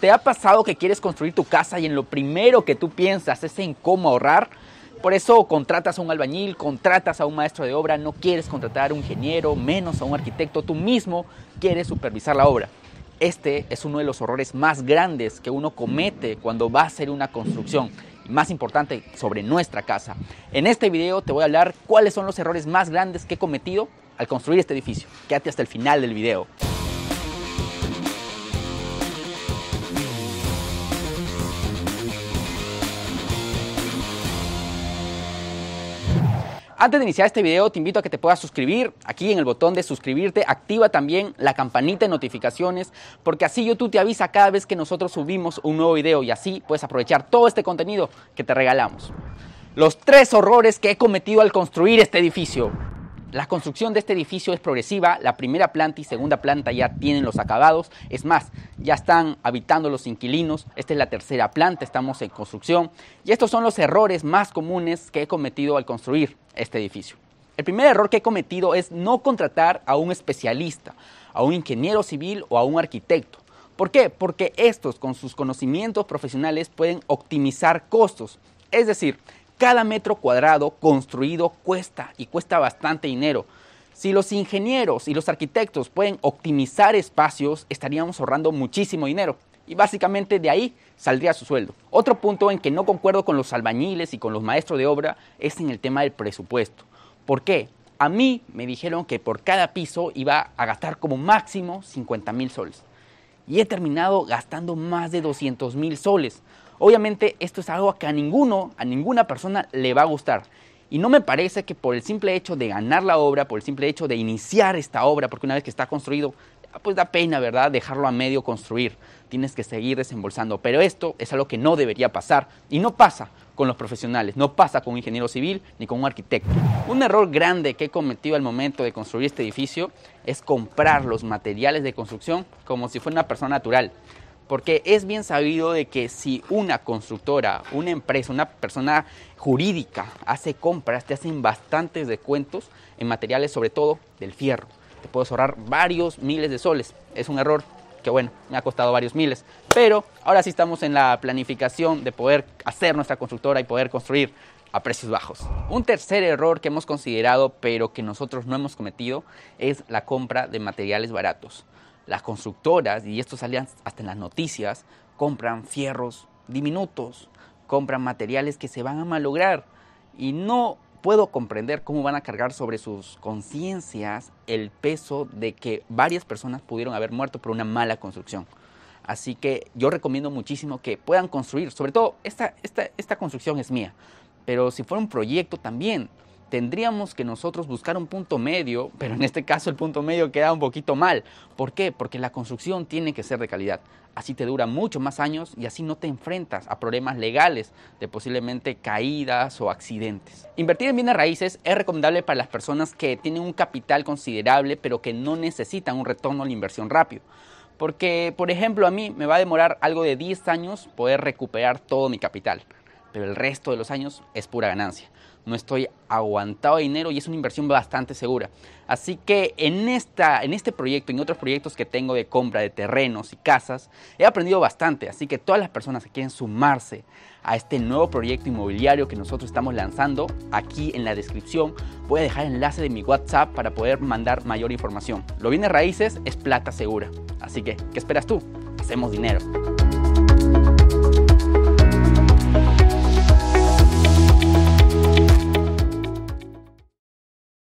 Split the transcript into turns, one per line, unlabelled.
¿Te ha pasado que quieres construir tu casa y en lo primero que tú piensas es en cómo ahorrar? Por eso contratas a un albañil, contratas a un maestro de obra, no quieres contratar a un ingeniero, menos a un arquitecto, tú mismo quieres supervisar la obra. Este es uno de los horrores más grandes que uno comete cuando va a hacer una construcción, más importante sobre nuestra casa. En este video te voy a hablar cuáles son los errores más grandes que he cometido al construir este edificio. Quédate hasta el final del video. Antes de iniciar este video, te invito a que te puedas suscribir. Aquí en el botón de suscribirte, activa también la campanita de notificaciones, porque así YouTube te avisa cada vez que nosotros subimos un nuevo video y así puedes aprovechar todo este contenido que te regalamos. Los tres horrores que he cometido al construir este edificio. La construcción de este edificio es progresiva, la primera planta y segunda planta ya tienen los acabados, es más, ya están habitando los inquilinos, esta es la tercera planta, estamos en construcción y estos son los errores más comunes que he cometido al construir este edificio. El primer error que he cometido es no contratar a un especialista, a un ingeniero civil o a un arquitecto. ¿Por qué? Porque estos con sus conocimientos profesionales pueden optimizar costos. Es decir, cada metro cuadrado construido cuesta y cuesta bastante dinero. Si los ingenieros y los arquitectos pueden optimizar espacios, estaríamos ahorrando muchísimo dinero. Y básicamente de ahí saldría su sueldo. Otro punto en que no concuerdo con los albañiles y con los maestros de obra es en el tema del presupuesto. ¿Por qué? A mí me dijeron que por cada piso iba a gastar como máximo 50 mil soles. Y he terminado gastando más de 200 mil soles. Obviamente esto es algo que a ninguno, a ninguna persona le va a gustar. Y no me parece que por el simple hecho de ganar la obra, por el simple hecho de iniciar esta obra, porque una vez que está construido, pues da pena, ¿verdad? Dejarlo a medio construir. Tienes que seguir desembolsando. Pero esto es algo que no debería pasar. Y no pasa con los profesionales, no pasa con un ingeniero civil ni con un arquitecto. Un error grande que he cometido al momento de construir este edificio es comprar los materiales de construcción como si fuera una persona natural porque es bien sabido de que si una constructora, una empresa, una persona jurídica hace compras, te hacen bastantes descuentos en materiales, sobre todo del fierro. Te puedes ahorrar varios miles de soles. Es un error que bueno, me ha costado varios miles. Pero ahora sí estamos en la planificación de poder hacer nuestra constructora y poder construir a precios bajos. Un tercer error que hemos considerado pero que nosotros no hemos cometido es la compra de materiales baratos. Las constructoras, y esto salía hasta en las noticias, compran fierros diminutos, compran materiales que se van a malograr y no puedo comprender cómo van a cargar sobre sus conciencias el peso de que varias personas pudieron haber muerto por una mala construcción. Así que yo recomiendo muchísimo que puedan construir, sobre todo esta, esta, esta construcción es mía, pero si fuera un proyecto también, tendríamos que nosotros buscar un punto medio, pero en este caso el punto medio queda un poquito mal. ¿Por qué? Porque la construcción tiene que ser de calidad. Así te dura mucho más años y así no te enfrentas a problemas legales de posiblemente caídas o accidentes. Invertir en bienes raíces es recomendable para las personas que tienen un capital considerable pero que no necesitan un retorno a la inversión rápido. Porque, por ejemplo, a mí me va a demorar algo de 10 años poder recuperar todo mi capital pero el resto de los años es pura ganancia. No estoy aguantado de dinero y es una inversión bastante segura. Así que en, esta, en este proyecto y en otros proyectos que tengo de compra de terrenos y casas, he aprendido bastante. Así que todas las personas que quieren sumarse a este nuevo proyecto inmobiliario que nosotros estamos lanzando, aquí en la descripción voy a dejar el enlace de mi WhatsApp para poder mandar mayor información. Lo viene raíces es plata segura. Así que, ¿qué esperas tú? Hacemos dinero.